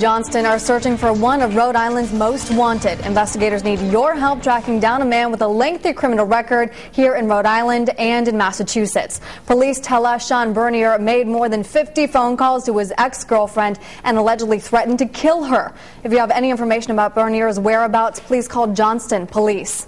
Johnston are searching for one of Rhode Island's most wanted. Investigators need your help tracking down a man with a lengthy criminal record here in Rhode Island and in Massachusetts. Police tell us Sean Bernier made more than 50 phone calls to his ex-girlfriend and allegedly threatened to kill her. If you have any information about Bernier's whereabouts, please call Johnston Police.